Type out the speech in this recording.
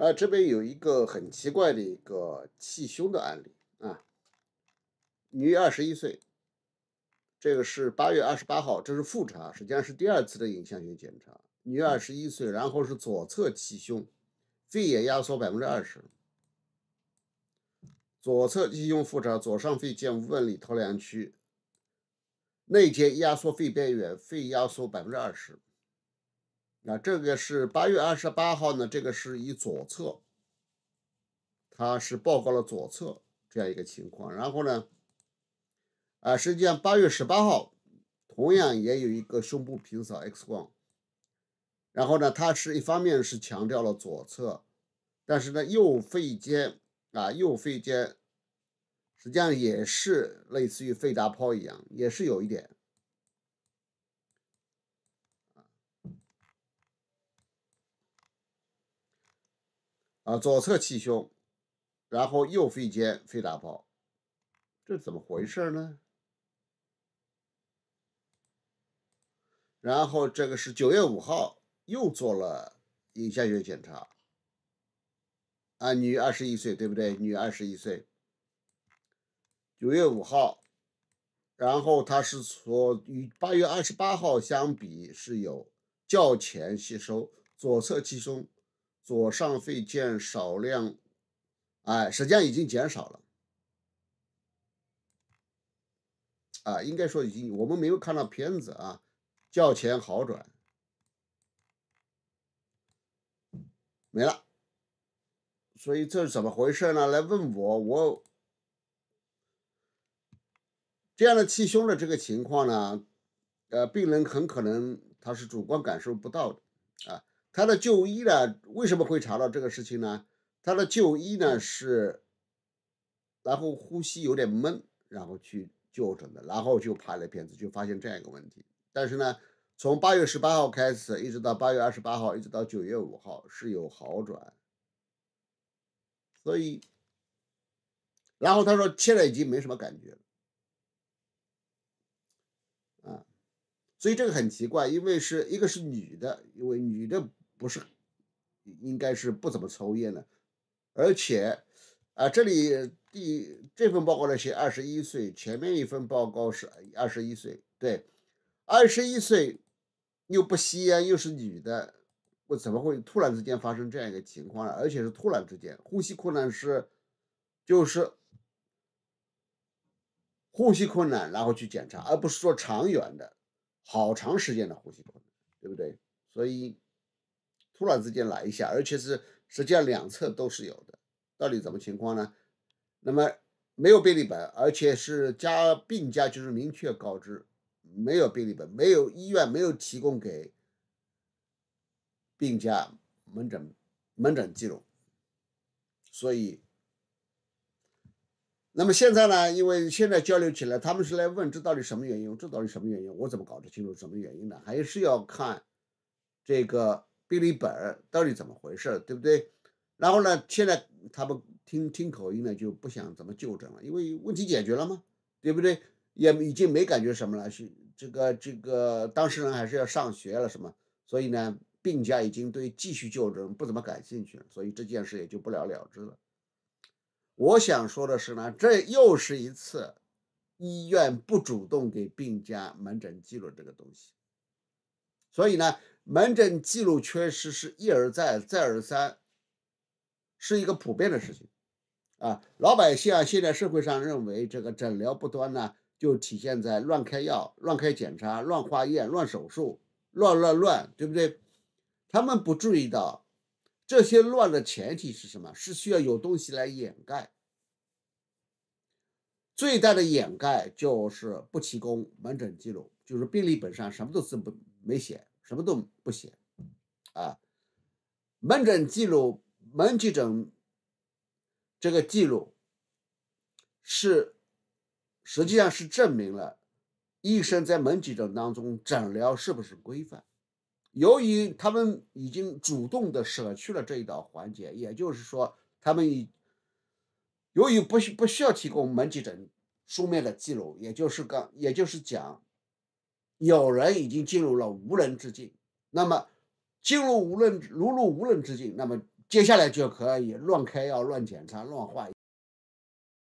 啊，这边有一个很奇怪的一个气胸的案例啊，女，二十一岁，这个是八月二十八号，这是复查，实际上是第二次的影像学检查。女，二十一岁，然后是左侧气胸，肺也压缩百分之二十，左侧气胸复查，左上肺见无纹理头亮区，内接压缩肺边缘，肺压缩百分之二十。那这个是八月二十八号呢，这个是以左侧，他是报告了左侧这样一个情况。然后呢，啊，实际上八月十八号同样也有一个胸部平扫 X 光，然后呢，他是一方面是强调了左侧，但是呢，右肺尖啊，右肺尖实际上也是类似于肺大泡一样，也是有一点。啊，左侧气胸，然后右肺尖肺大泡，这怎么回事呢？然后这个是九月五号又做了影像学检查，啊，女二十一岁，对不对？女二十一岁，九月五号，然后她是说与八月二十八号相比是有较前吸收，左侧气胸。左上肺见少量，哎，时间已经减少了，啊，应该说已经，我们没有看到片子啊，较前好转，没了。所以这是怎么回事呢？来问我，我这样的气胸的这个情况呢，呃，病人很可能他是主观感受不到的，啊。他的就医呢，为什么会查到这个事情呢？他的就医呢是，然后呼吸有点闷，然后去就诊的，然后就拍了片子，就发现这样一个问题。但是呢，从八月十八号开始，一直到八月二十八号，一直到九月五号是有好转。所以，然后他说切了经没什么感觉，啊，所以这个很奇怪，因为是一个是女的，因为女的。不是，应该是不怎么抽烟的，而且，啊，这里第这份报告呢写二十一岁，前面一份报告是二十一岁，对，二十一岁又不吸烟，又是女的，我怎么会突然之间发生这样一个情况呢？而且是突然之间，呼吸困难是就是呼吸困难，然后去检查，而不是说长远的，好长时间的呼吸困难，对不对？所以。突然之间来一下，而且是实际上两侧都是有的，到底怎么情况呢？那么没有病历本，而且是加病假，就是明确告知没有病历本，没有医院没有提供给病假门诊门诊记录。所以，那么现在呢？因为现在交流起来，他们是来问这到底什么原因，这到底什么原因？我怎么搞得清楚什么原因呢？还是要看这个。病历本到底怎么回事，对不对？然后呢，现在他们听听口音呢，就不想怎么就诊了，因为问题解决了嘛，对不对？也已经没感觉什么了，是这个这个当事人还是要上学了什么？所以呢，病家已经对继续就诊不怎么感兴趣了，所以这件事也就不了了之了。我想说的是呢，这又是一次医院不主动给病家门诊记录这个东西，所以呢。门诊记录缺失是一而再、再而三，是一个普遍的事情，啊，老百姓啊，现在社会上认为这个诊疗不端呢，就体现在乱开药、乱开检查、乱化验、乱手术、乱乱乱，对不对？他们不注意到这些乱的前提是什么？是需要有东西来掩盖。最大的掩盖就是不提供门诊记录，就是病历本上什么都是不没写。什么都不写，啊，门诊记录、门急诊这个记录是实际上是证明了医生在门急诊当中诊疗是不是规范。由于他们已经主动的舍去了这一道环节，也就是说，他们已由于不需不需要提供门急诊书面的记录，也就是刚，也就是讲。有人已经进入了无人之境，那么进入无人如入无人之境，那么接下来就可以乱开药、乱检查、乱化。